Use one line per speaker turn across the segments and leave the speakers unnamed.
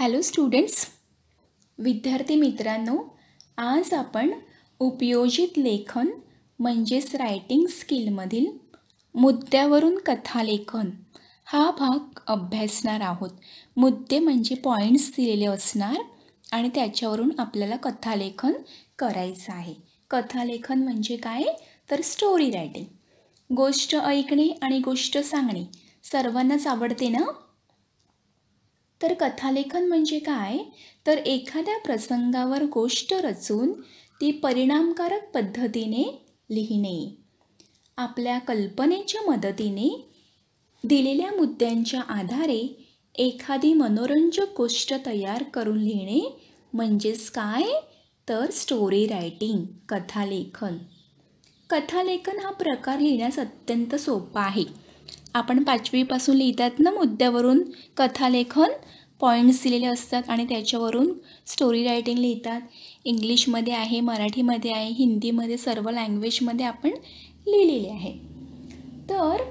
hello students विद्यार्थी मित्रांनो आज आपण उपयोजित लेखन म्हणजेच रायटिंग स्किलमधील मुद्द्यावरून कथालेखन हा भाग अभ्यासणार आहोत मुद्दे म्हणजे पॉईंट्स दिलेले असणार आणि त्याच्यावरून आपल्याला कथालेखन करायचं आहे कथालेखन म्हणजे काय तर स्टोरी रायटिंग गोष्ट ऐकणे आणि गोष्ट सांगणे सर्वांनाच आवडते ना तर कथालेखन म्हणजे काय तर एखाद्या प्रसंगावर गोष्ट रचून ती परिणामकारक पद्धतीने लिहिणे आपल्या कल्पनेच्या मदतीने दिलेल्या मुद्द्यांच्या आधारे एखादी मनोरंजक गोष्ट तयार करून लिहिणे म्हणजेच काय तर स्टोरी रायटिंग कथालेखन कथालेखन हा प्रकार लिहिण्यास अत्यंत सोपा आहे आपण पाचवीपासून लिहितात ना मुद्द्यावरून कथालेखन पॉईंट्स दिलेले असतात आणि त्याच्यावरून स्टोरी रायटिंग लिहितात इंग्लिशमध्ये आहे मराठीमध्ये आहे हिंदीमध्ये सर्व लँग्वेजमध्ये आपण लिहिलेले आहे तर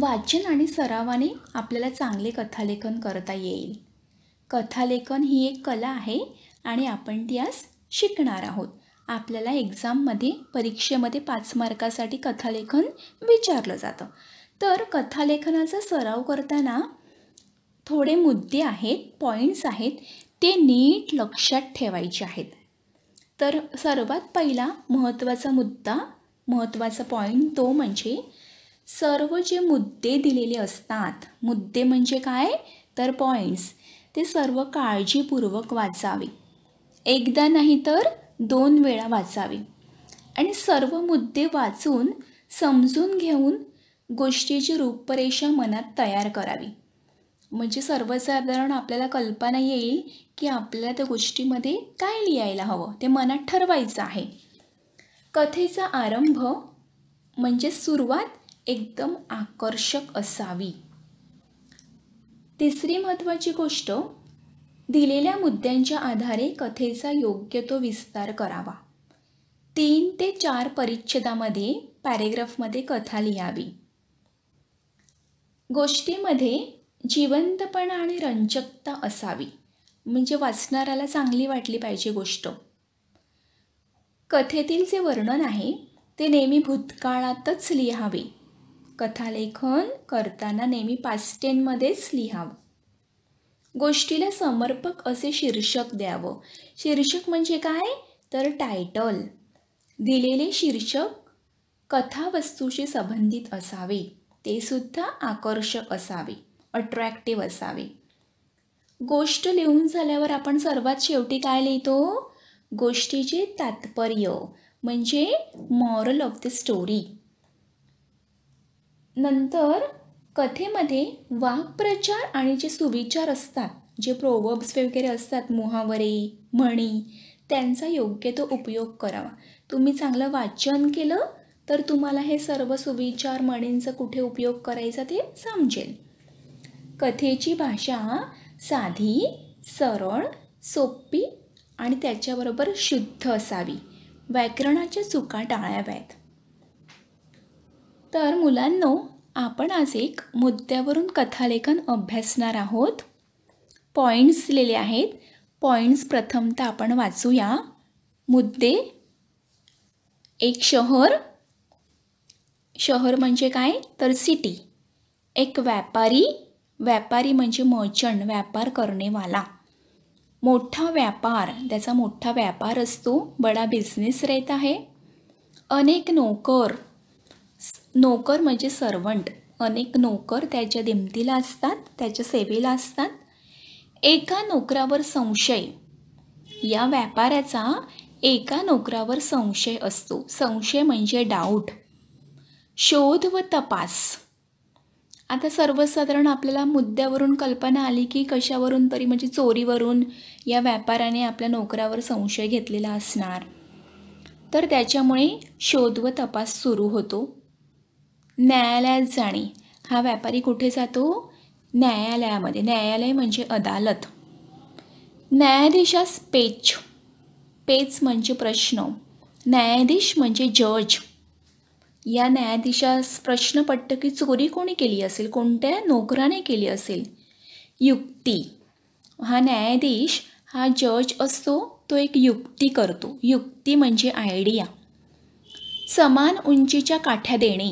वाचन आणि सरावाने आपल्याला चांगले कथालेखन करता येईल कथालेखन ही एक कला आहे आणि आपण ती आज शिकणार आहोत आपल्याला एक्झाममध्ये परीक्षेमध्ये पाच मार्कासाठी कथालेखन विचारलं जातं तर कथालेखनाचा सराव करताना थोडे मुद्दे आहेत पॉईंट्स आहेत ते नीट लक्षात ठेवायचे आहेत तर सर्वात पहिला महत्त्वाचा मुद्दा महत्त्वाचा पॉईंट तो म्हणजे सर्व जे मुद्दे दिलेले असतात मुद्दे म्हणजे काय तर पॉईंट्स ते सर्व काळजीपूर्वक वाचावे एकदा नाही तर दोन वेळा वाचावी आणि सर्व मुद्दे वाचून समजून घेऊन गोष्टीची रूपरेषा मनात तयार करावी म्हणजे सर्वसाधारण आपल्याला कल्पना येईल की आपल्याला त्या गोष्टीमध्ये काय लिहायला हवं ते मनात ठरवायचं आहे कथेचा आरंभ म्हणजे सुरुवात एकदम आकर्षक असावी तिसरी महत्त्वाची गोष्ट दिलेल्या मुद्द्यांच्या आधारे कथेचा योग्य तो विस्तार करावा तीन ते चार परिच्छेदामध्ये पॅरेग्राफमध्ये कथा लिहावी गोष्टीमध्ये जिवंतपणा आणि रंजकता असावी म्हणजे वाचणाऱ्याला चांगली वाटली पाहिजे गोष्ट कथेतील जे वर्णन आहे ते नेहमी भूतकाळातच लिहावे कथालेखन करताना नेहमी पास्टेनमध्येच लिहावं गोष्टीला समर्पक असे शीर्षक द्यावं शीर्षक म्हणजे काय तर टायटल दिलेले शीर्षक कथावस्तूशी संबंधित असावे ते सुद्धा आकर्षक असावे अट्रॅक्टिव्ह असावे गोष्ट लिहून झाल्यावर आपण सर्वात शेवटी काय लिहितो गोष्टीचे तात्पर्य म्हणजे मॉरल ऑफ द स्टोरी नंतर कथेमध्ये वाक्प्रचार आणि जे सुविचार असतात जे प्रोवर्ब्स वगैरे असतात मुहावरे म्हणी त्यांचा योग्य तो उपयोग करावा तुम्ही चांगलं वाचन केलं तर तुम्हाला हे सर्व सुविचार म्हणींचा कुठे उपयोग करायचा ते समजेल कथेची भाषा साधी सरळ सोपी आणि त्याच्याबरोबर शुद्ध असावी व्याकरणाच्या चुका टाळाव्यात तर मुलांना आपण आज एक मुद्द्यावरून कथालेखन अभ्यासणार आहोत पॉईंट्स लिहिले आहेत पॉईंट्स प्रथमतः आपण वाचूया मुद्दे एक शहर शहर म्हणजे काय तर सिटी एक व्यापारी व्यापारी म्हणजे मर्चंट व्यापार करणेवाला मोठा व्यापार त्याचा मोठा व्यापार असतो बडा बिझनेस रेत आहे अनेक नोकर नोकर म्हणजे सर्वंट अनेक नोकर त्याच्या दिमतीला असतात त्याच्या सेवेला असतात एका नोकरावर संशय या व्यापाऱ्याचा एका नोकरावर संशय असतो संशय म्हणजे डाऊट शोध व तपास आता सर्वसाधारण आपल्याला मुद्द्यावरून कल्पना आली की कशावरून तरी म्हणजे चोरीवरून या व्यापाऱ्याने आपल्या नोकरावर संशय घेतलेला असणार तर त्याच्यामुळे शोध व तपास सुरू होतो न्यायालयात जाणे हा व्यापारी कुठे जातो न्यायालयामध्ये न्यायालय म्हणजे अदालत न्यायाधीशास पेच पेच म्हणजे प्रश्न न्यायाधीश म्हणजे जज या न्यायाधीशास प्रश्न पडतं की चोरी कोणी केली असेल कोणत्या नोकराने केली असेल युक्ती हा न्यायाधीश हा जज असतो तो एक युक्ती करतो युक्ती म्हणजे आयडिया समान उंचीच्या काठ्या देणे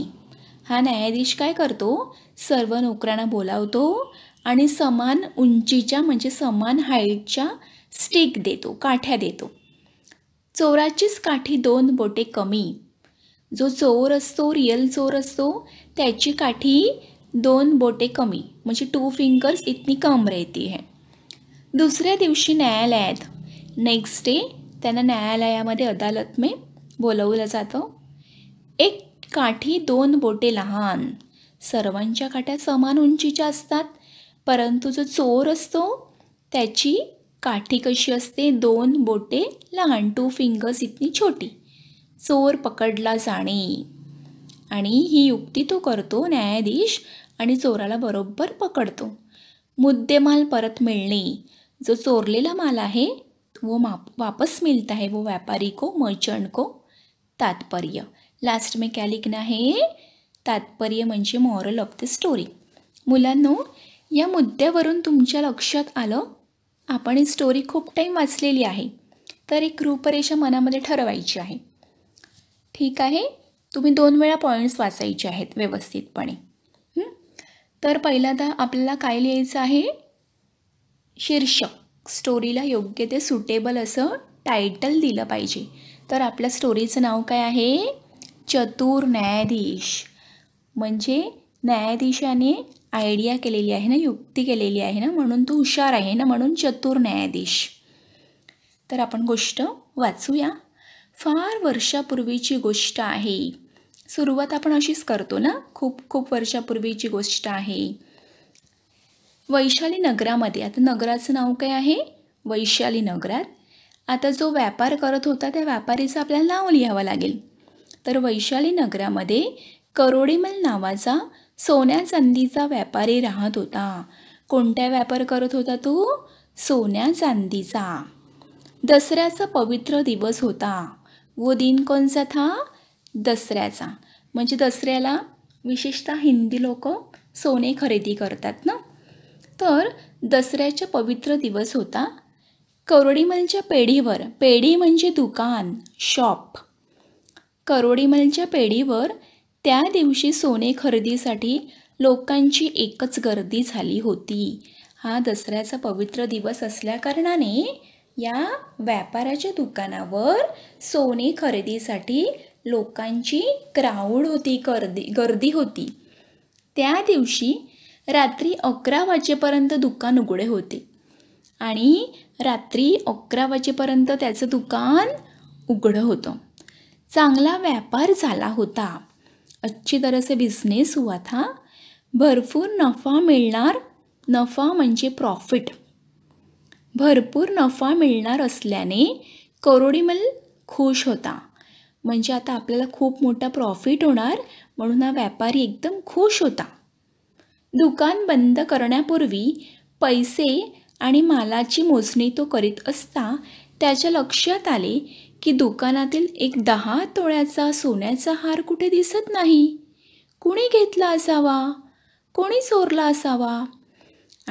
हा न्यायाधीश काय करतो सर्व नोकऱ्यांना बोलावतो आणि समान उंचीच्या म्हणजे समान हाईटच्या स्टिक देतो काठ्या देतो चोराचीच काठी दोन बोटे कमी जो चोर असतो रिअल चोर असतो त्याची काठी दोन बोटे कमी म्हणजे टू फिंगर्स इतनी कम रहती है दुसऱ्या दिवशी न्यायालयात नेक्स्ट डे त्यांना न्यायालयामध्ये अदालत बोलवलं जातं एक काठी दोन बोटे लहान सर्वांच्या काठ्या समान उंचीच्या असतात परंतु जो चोर असतो त्याची काठी कशी असते दोन बोटे लहान टू फिंगर्स इतनी छोटी चोर पकडला जाणे आणि ही युक्ती तो करतो न्यायाधीश आणि चोराला बरोबर पकडतो मुद्देमाल परत मिळणे जो चोरलेला माल आहे वो माप वापस मिळत आहे वो व्यापारी को मर्चंट को तात्पर्य लास्ट में क्या लिखना है तात्पर्य म्हणजे मॉरल ऑफ द स्टोरी मुलांनो या मुद्द्यावरून तुमच्या लक्षात आलं आपण ही स्टोरी खूप टाईम वाचलेली आहे तर एक रूपरेषा मनामध्ये ठरवायची आहे ठीक आहे तुम्ही दोन वेळा पॉईंट्स वाचायचे आहेत व्यवस्थितपणे तर पहिल्यांदा आपल्याला काय लिहायचं आहे शीर्षक स्टोरीला योग्य ते सुटेबल असं टायटल दिलं पाहिजे तर आपल्या स्टोरीचं नाव काय आहे चतुर न्यायाधीश म्हणजे न्यायाधीशाने आयडिया केलेली आहे ना युक्ती केलेली आहे ना म्हणून तो हुशार आहे ना म्हणून चतुर न्यायाधीश तर आपण गोष्ट वाचूया फार वर्षापूर्वीची गोष्ट आहे सुरुवात आपण अशीच करतो ना खूप खूप वर्षापूर्वीची गोष्ट आहे वैशाली नगरामध्ये आता नगराचं नाव काय आहे वैशाली नगरात आता जो व्यापार करत होता त्या व्यापारीचं आपल्याला नाव लिहावं लागेल तर वैशाली नगरामध्ये करोडीमल नावाचा सोन्या चांदीचा व्यापारी राहत होता कोणता व्यापार करत होता तो सोन्या चांदीचा दसऱ्याचा पवित्र दिवस होता व दिन कोणचा था दसऱ्याचा म्हणजे दसऱ्याला विशेषतः हिंदी लोक सोने खरेदी करतात ना तर दसऱ्याचा पवित्र दिवस होता करोडीमलच्या पेढीवर पेढी म्हणजे दुकान शॉप करोडीमलच्या पेढीवर त्या दिवशी सोने खरेदीसाठी लोकांची एकच गर्दी झाली होती हा दसऱ्याचा पवित्र दिवस असल्याकारणाने या व्यापाराच्या दुकानावर सोने खरेदीसाठी लोकांची क्राऊड होती गर्दी गर्दी होती त्या दिवशी रात्री अकरा वाजेपर्यंत दुकान उघडे होते आणि रात्री अकरा वाजेपर्यंत त्याचं दुकान उघडं होतं चांगला व्यापार झाला होता अच्छी तरह से बिजनेस हुआ था भरपूर नफा मिळणार नफा म्हणजे प्रॉफिट भरपूर नफा मिळणार असल्याने करोडीमल खुश होता म्हणजे आता आपल्याला खूप मोठा प्रॉफिट होणार म्हणून हा व्यापारी एकदम खुश होता दुकान बंद करण्यापूर्वी पैसे आणि मालाची मोजणी तो करीत असता त्याच्या लक्षात आले की दुकानातील एक दहा तोळ्याचा सोन्याचा हार कुठे दिसत नाही कोणी घेतला असावा कोणी चोरला असावा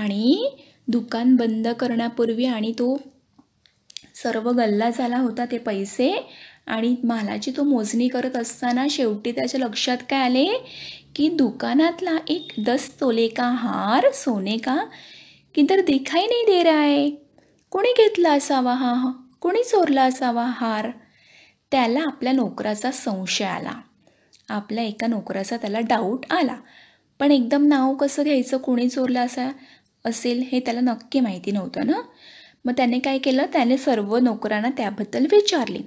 आणि दुकान बंद करण्यापूर्वी आणि तो सर्व गल्ला झाला होता ते पैसे आणि मालाची तो मोजणी करत असताना शेवटी त्याच्या लक्षात काय आले की दुकानातला एक दस तोले का हार सोने का किधर दिखाई नाही दे रहा है कोणी घेतला असावा हा कोणी चोरला असावा हार त्याला आपल्या नोकराचा संशय आला आपल्या एका नोकराचा त्याला डाऊट आला पण एकदम नाव कसं घ्यायचं कोणी चोरलं असा असेल हे त्याला नक्की माहिती नव्हतं ना मग त्याने काय केलं त्याने सर्व नोकरांना त्याबद्दल विचारले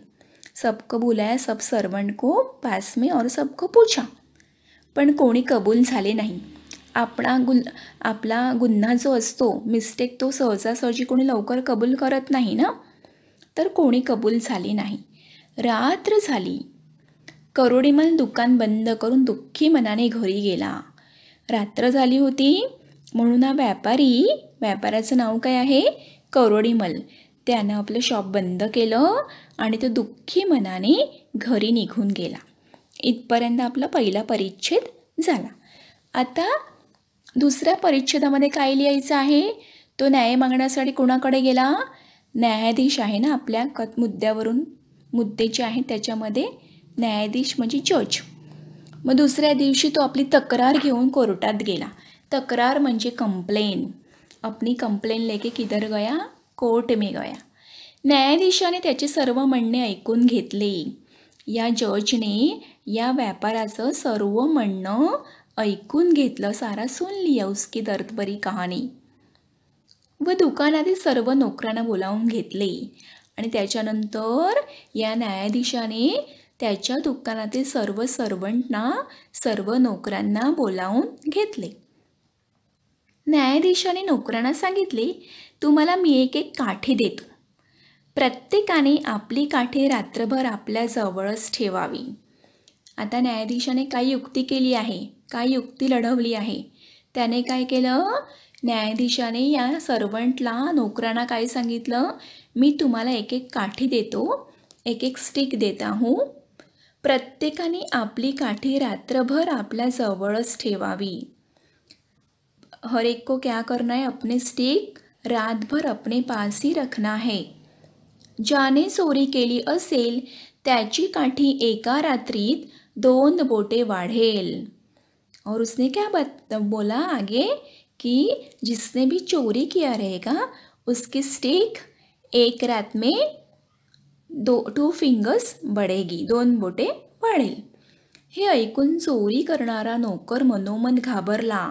सबकं बोलाय सब सर्वंट को पास और सबको पूछा पण कोणी कबूल झाले नाही आपला गुन आपला गुन्हा जो असतो मिस्टेक तो सहजासहजी कोणी लवकर कबूल करत नाही ना तर कोणी कबूल झाली नाही रात्र झाली करोडीमल दुकान बंद करून दुःखी मनाने घरी गेला रात्र झाली होती म्हणून हा व्यापारी व्यापाऱ्याचं नाव काय आहे करोडीमल त्यानं आपलं शॉप बंद केलं आणि तो दुःखी मनाने घरी निघून गेला इथपर्यंत आपला पहिला परिच्छेद झाला आता दुसऱ्या परिच्छेदामध्ये काय लिहायचं आहे तो न्याय मागण्यासाठी कोणाकडे गेला न्यायाधीश आहे ना आपल्या क मुद्द्यावरून मुद्दे जे आहेत त्याच्यामध्ये न्यायाधीश म्हणजे जज मग दुसऱ्या दिवशी तो आपली तक्रार घेऊन कोर्टात गेला तक्रार म्हणजे कंप्लेन आपली कंप्लेन लेके किधर गया कोर्ट मे गया न्यायाधीशाने त्याचे सर्व म्हणणे ऐकून घेतले या जजने या व्यापाराचं सर्व म्हणणं ऐकून घेतलं सारा सुन लिया उसकी दर्दभरी कहाणी व दुकानातील सर्व नोकरांना बोलावून घेतले आणि त्याच्यानंतर या न्यायाधीशाने त्याच्या दुकानातील सर्व सर्वंटना सर्व नोकरांना बोलावून घेतले न्यायाधीशाने नोकरांना सांगितले तुम्हाला मी एक एक काठी देतो प्रत्येकाने आपली काठी रात्रभर आपल्याजवळच ठेवावी आता न्यायाधीशाने काय युक्ती केली आहे काय युक्ती लढवली आहे त्याने काय केलं न्यायाधीशाने या सर्वंटला नोकरांना काय सांगितलं मी तुम्हाला एक एक काठी देतो एक एक स्टिक देता हूँ प्रत्येकाने आपली काठी रात्रभर आपल्याजवळच ठेवावी हर एक को क्या करना है अपने स्टिक रात भर अपने पास ही रखना है ज्याने चोरी केली असेल त्याची काठी एका रात्रीत दोन बोटे वाढेल और उसने क्या बत बोला आगे की जिसने भी चोरी किया रहेगा उसकी स्टेक एक रात में दो टू फिंगर्स बढेगी दोन बोटे वाढेल हे ऐकून चोरी करणारा नोकर मनोमन घाबरला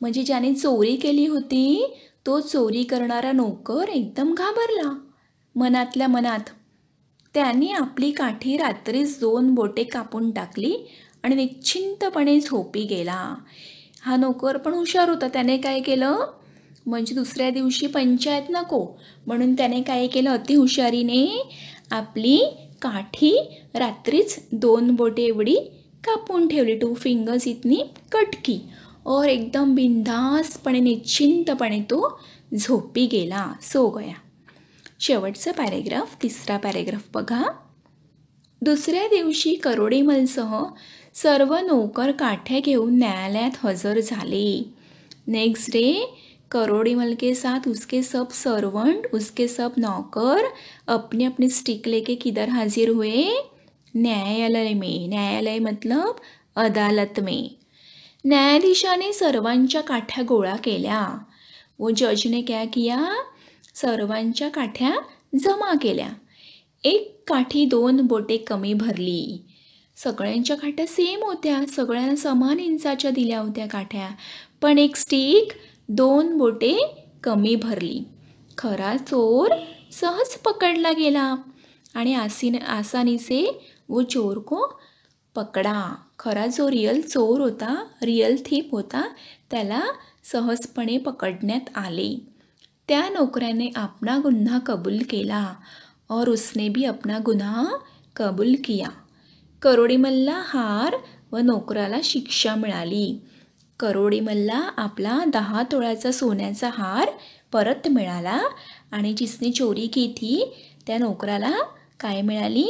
म्हणजे ज्याने चोरी केली होती तो चोरी करणारा नोकर एकदम घाबरला मनातल्या मनात त्याने आपली काठी रात्रीच दोन बोटे कापून टाकली आणि निश्चिंतपणे झोपी गेला हा नोकर पण हुशार होता त्याने काय केलं म्हणजे दुसऱ्या दिवशी पंचायत नको म्हणून त्याने काय केलं अतिहुशारीने आपली काठी रात्रीच दोन बोटे एवढी कापून ठेवली टू फिंगर्स इतनी कटकी और एकदम बिनधासपणे निश्चिंतपणे तो झोपी गेला सो गया शेवटचा पॅरेग्राफ तिसरा पॅरेग्राफ बघा दुसऱ्या दिवशी करोडेमलसह सर्व नोकर काठ्या घेऊन न्यायालयात हजर झाले नेक्स्ट डे करोडेमल के साथ उसके सब सर्वंट उसके सब नौकर अपने अपने स्टिक लेके किधर हाजिर हुए न्यायालय में न्यायालय मतलब अदालत में न्यायाधीशाने सर्वांच्या काठ्या गोळा केल्या वो जजने क्या किया सर्वांच्या काठ्या जमा केल्या एक काठी दोन बोटे कमी भरली सगळ्यांच्या काठ्या सेम होत्या सगळ्यांना समान इंचाच्या दिल्या होत्या काठ्या पण एक स्टिक दोन बोटे कमी भरली खरा चोर सहज पकडला गेला आणि आसीन आसानीचे वो चोर को पकडा खरा जो रिअल चोर होता रिअल थीप होता त्याला सहजपणे पकडण्यात आले त्या नोकऱ्याने आपला गुन्हा कबूल केला और उसने भी अपना गुन्हा कबूल किया करोडीमल्ला हार व नोकराला शिक्षा मिळाली करोडीमल्ला आपला दहा तोळ्याचा सोन्याचा हार परत मिळाला आणि जिसने चोरी की थी त्या नोकराला काय मिळाली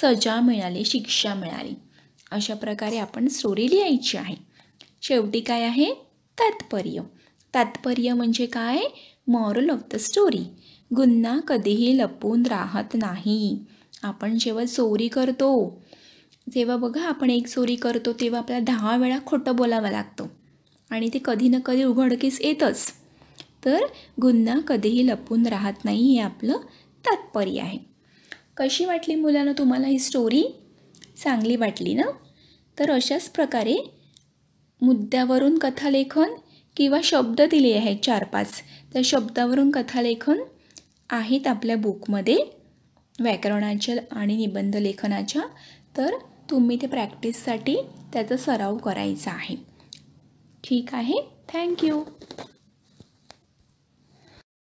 सजा मिळाली शिक्षा मिळाली अशा प्रकारे आपण स्टोरी लिहायची आहे शेवटी काय आहे तात्पर्य तात्पर्य म्हणजे काय मॉरल ऑफ द स्टोरी गुन्हा कधीही लपून राहत नाही आपण जेव्हा चोरी करतो जेव्हा बघा आपण एक चोरी करतो तेव्हा आपल्याला दहा वेळा खोटं बोलावं लागतं आणि ते कधी ना कधी उघडकीस येतच तर गुन्हा कधीही लपून राहत नाही हे आपलं तात्पर्य आहे कशी वाटली मुलांना तुम्हाला ही स्टोरी चांगली वाटली ना तर अशाच प्रकारे मुद्द्यावरून कथालेखन किंवा शब्द दिले आहेत चार पाच त्या शब्दावरून कथालेखन आहेत आपल्या बुकमध्ये व्याकरणाच्या आणि निबंध लेखनाच्या तर तुम्ही ते प्रॅक्टिससाठी त्याचा सराव करायचा आहे ठीक आहे थँक्यू